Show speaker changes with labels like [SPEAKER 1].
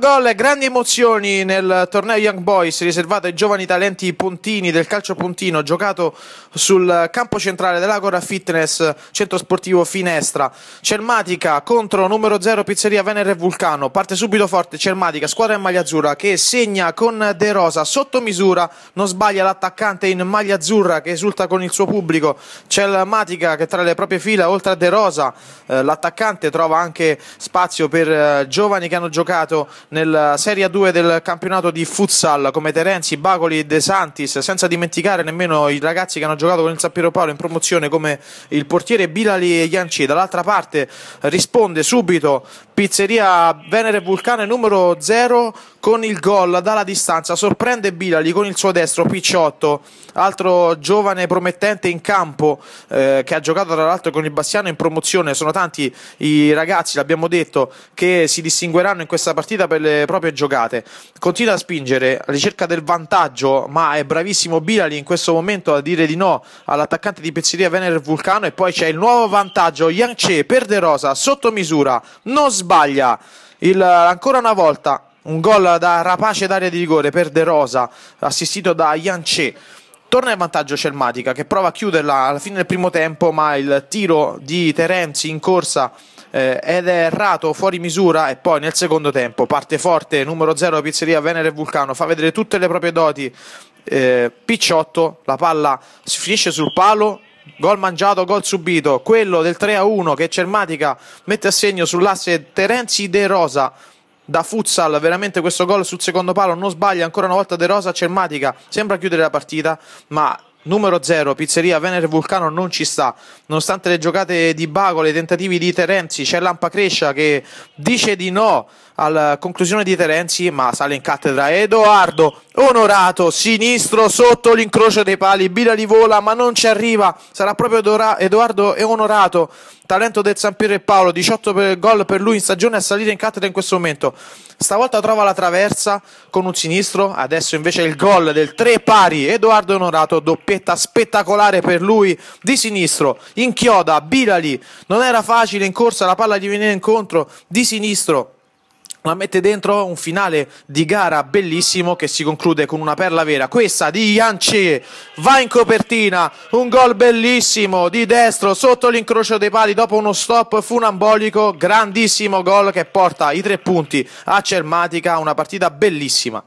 [SPEAKER 1] gol e grandi emozioni nel torneo Young Boys riservato ai giovani talenti puntini del calcio puntino giocato sul campo centrale dell'Agora Fitness centro sportivo Finestra. Cermatica contro numero 0 Pizzeria Venere Vulcano. Parte subito forte Cermatica, squadra in maglia azzurra che segna con De Rosa sotto misura, non sbaglia l'attaccante in maglia azzurra che esulta con il suo pubblico. Cermatica che tra le proprie fila oltre a De Rosa eh, l'attaccante trova anche spazio per eh, giovani che hanno giocato nella Serie 2 del campionato di futsal come Terenzi, Bagoli e De Santis, senza dimenticare nemmeno i ragazzi che hanno giocato con il San Piero Paolo in promozione come il portiere Bilali e Ianci. Dall'altra parte risponde subito Pizzeria Venere Vulcane numero 0 con il gol dalla distanza sorprende Bilali con il suo destro Picciotto, altro giovane promettente in campo eh, che ha giocato tra l'altro con il Bassiano in promozione. Sono tanti i ragazzi, l'abbiamo detto, che si distingueranno in questa partita per le proprie giocate. Continua a spingere alla ricerca del vantaggio, ma è bravissimo Bilali in questo momento a dire di no all'attaccante di Pizzeria Venere Vulcano e poi c'è il nuovo vantaggio Yangtze per De Rosa sotto misura. Non sbaglia sbaglia il, ancora una volta un gol da rapace d'area di rigore per De Rosa, assistito da Yanché. Torna in vantaggio Celmatica che prova a chiuderla alla fine del primo tempo, ma il tiro di Terenzi in corsa eh, ed è errato fuori misura e poi nel secondo tempo parte forte numero 0 pizzeria Venere Vulcano fa vedere tutte le proprie doti eh, Picciotto la palla si finisce sul palo gol mangiato, gol subito, quello del 3-1 che Cermatica mette a segno sull'asse Terenzi De Rosa da futsal, veramente questo gol sul secondo palo non sbaglia ancora una volta De Rosa, Cermatica sembra chiudere la partita, ma Numero 0, Pizzeria Venere Vulcano non ci sta, nonostante le giocate di Bago, i tentativi di Terenzi, c'è Lampa Crescia che dice di no alla conclusione di Terenzi, ma sale in cattedra Edoardo, onorato, sinistro sotto l'incrocio dei pali, Bila di vola ma non ci arriva, sarà proprio Edoardo e onorato, talento del San Piero e Paolo, 18 gol per lui in stagione a salire in cattedra in questo momento, stavolta trova la traversa con un sinistro, adesso invece il gol del 3 pari, Edoardo onorato doppio doppietta spettacolare per lui di sinistro, inchioda, Bilali, non era facile in corsa la palla di venire incontro di sinistro La mette dentro un finale di gara bellissimo che si conclude con una perla vera. Questa di Ianci va in copertina, un gol bellissimo di destro sotto l'incrocio dei pali dopo uno stop funambolico, grandissimo gol che porta i tre punti a Cermatica, una partita bellissima.